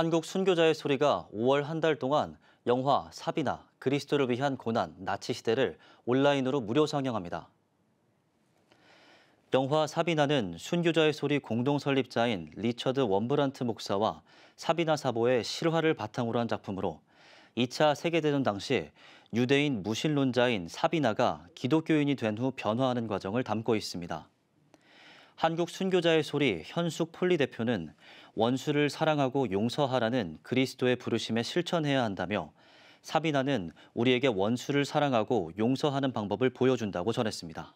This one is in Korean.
한국 순교자의 소리가 5월 한 달 동안 영화 사비나 그리스도를 위한 고난 나치 시대를 온라인으로 무료 상영합니다. 영화 사비나는 순교자의 소리 공동 설립자인 리처드 원브란트 목사와 사비나 사보의 실화를 바탕으로 한 작품으로 2차 세계대전 당시 유대인 무신론자인 사비나가 기독교인이 된 후 변화하는 과정을 담고 있습니다. 한국 순교자의 소리 현숙 폴리 대표는 원수를 사랑하고 용서하라는 그리스도의 부르심에 실천해야 한다며 사비나는 우리에게 원수를 사랑하고 용서하는 방법을 보여준다고 전했습니다.